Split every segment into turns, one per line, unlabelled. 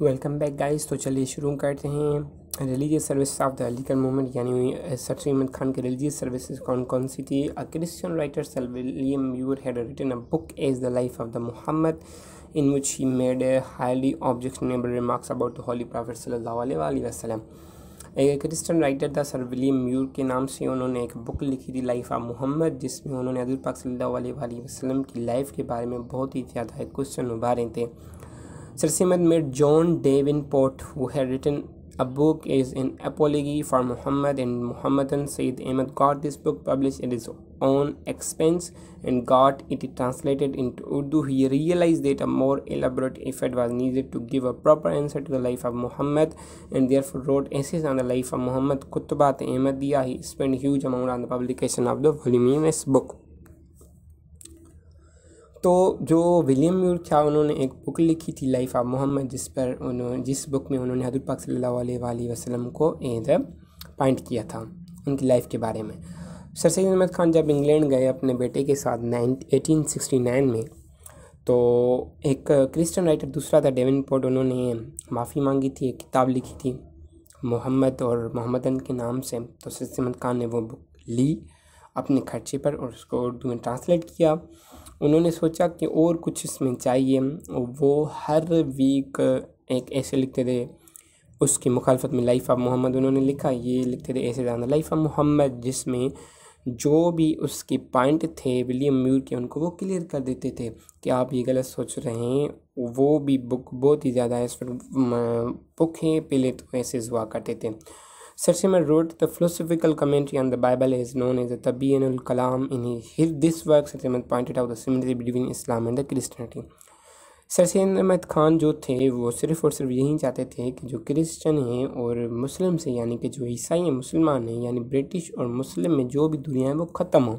Welcome back guys तो चलिए शुरू करते हैं religious service of the Aligarh movement यानी सर सहमद खान के रिलीजियस सर्विसेज कौन कौन सी थी a Christian writer sir William Muir had written a book as the life of the Muhammad in which he made highly objectionable remarks about the holy prophet सल्लल्लाहु अलैहि एक क्रिश्चियन राइटर था sir William Muir के नाम से उन्होंने एक book लिखी थी लाइफ ऑफ मोहम्मद जिसमें उन्होंने अदुल पाक सल्ला वसलम की लाइफ के बारे में बहुत ही ज़्यादा क्वेश्चन उभारे थे Sir Sirsimad met John Davenport, who had written a book is an apology for Muhammad and Muhammadan Sayyid Ahmad got this book published at his own expense and got it translated into Urdu. He realized that a more elaborate effort was needed to give a proper answer to the life of Muhammad and therefore wrote essays on the life of Muhammad Kutubat Ahmadiyya. He spent huge amount on the publication of the voluminous book. तो जो William mur था उन्होंने एक book लिखी थी life of Mohammad जिस पर उन्होंने जिस बुक में उन्होंने हजरत पाक सल्लल्लाहु अलैहि वसल्लम को एज पॉइंट किया था उनकी लाइफ के बारे में सर सैद अहमद खान जब इंग्लैंड गए अपने बेटे के साथ नाइन एटीन सिक्सटी नाइन में तो एक क्रिश्चियन राइटर दूसरा था डेविन पोर्ट उन्होंने माफ़ी मांगी थी एक किताब लिखी थी मोहम्मद और मोहम्मदन के नाम से तो सर सैद अहमद खान ने वो बुक ली अपने खर्चे पर और उसको उर्दू में ट्रांसलेट किया उन्होंने सोचा कि और कुछ इसमें चाहिए वो हर वीक एक ऐसे लिखते थे उसकी मुखालफत में लाइफ ऑफ मोहम्मद उन्होंने लिखा ये लिखते थे ऐसे जाना लाइफ ऑफ मोहम्मद जिसमें जो भी उसके पॉइंट थे विलियम म्यूर के उनको वो क्लियर कर देते थे कि आप ये गलत सोच रहे हैं वो भी बुक बहुत ही ज़्यादा है इस पर बुक हैं पहले तो ऐसे हुआ करते थे Sir Sarsimer wrote the philosophical commentary on the Bible is known as the Tabianul Kalam. In his, this work, Sir Sarsimer pointed out the similarity between Islam and the Christianity. Sir सरसैन अहमद खान जो थे वो सिर्फ और सिर्फ यही चाहते थे कि जो क्रिश्चियन हैं और मुस्लिम से यानी कि जो ईसाई हैं मुसलमान हैं यानी ब्रिटिश और मुस्लिम में जो भी दुनिया है वो ख़त्म हो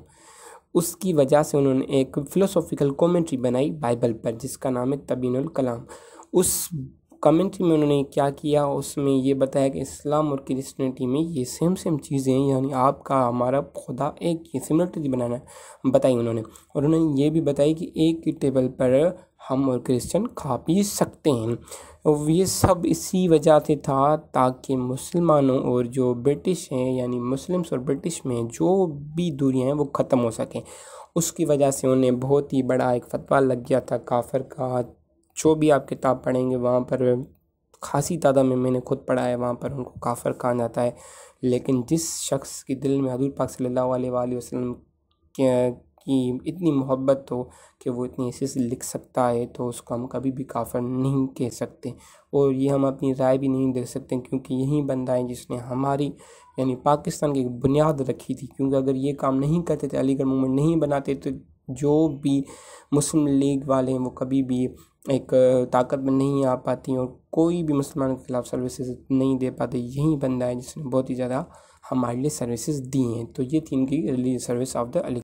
उसकी वजह से उन्होंने एक फ़िलोसॉफिकल कॉमेंट्री बनाई बाइबल पर जिसका नाम है तबीन कलाम उस कमेंट में उन्होंने क्या किया उसमें ये बताया कि इस्लाम और क्रिश्चनिटी में ये सेम सेम चीज़ें हैं यानी आपका हमारा खुदा एक ही सिमिलरिटी बनाना बताई उन्होंने और उन्होंने ये भी बताई कि एक ही टेबल पर हम और क्रिश्चियन खा पी सकते हैं और ये सब इसी वजह से था ताकि मुसलमानों और जो ब्रिटिश हैं यानी मुस्लिम्स और ब्रिटिश में जो भी दूरियाँ हैं वो ख़त्म हो सकें उसकी वजह से उन्हें बहुत ही बड़ा एक फतवा लग गया था काफर का जो भी आप किताब पढ़ेंगे वहाँ पर खासी तादाद में मैंने खुद पढ़ा है वहाँ पर उनको काफ़र कहा जाता है लेकिन जिस शख्स के दिल में हजूर पाक सल्ला वसलम के की इतनी मोहब्बत हो कि वो इतनी ऐसे से लिख सकता है तो उसको हम कभी भी काफ़र नहीं कह सकते और ये हम अपनी राय भी नहीं दे सकते क्योंकि यही बंदा है जिसने हमारी यानी पाकिस्तान की बुनियाद रखी थी क्योंकि अगर ये काम नहीं करते थे अलीगढ़ मूवमेंट नहीं बनाते तो जो भी मुस्लिम लीग वाले हैं वो कभी भी एक ताकत में नहीं आ पाती और कोई भी मुसलमान के खिलाफ सर्विसेज नहीं दे पाते यही बंदा है जिसने बहुत ही ज़्यादा हमारे लिए सर्विसेज दी हैं तो ये थी इनकी सर्विस ऑफ द अली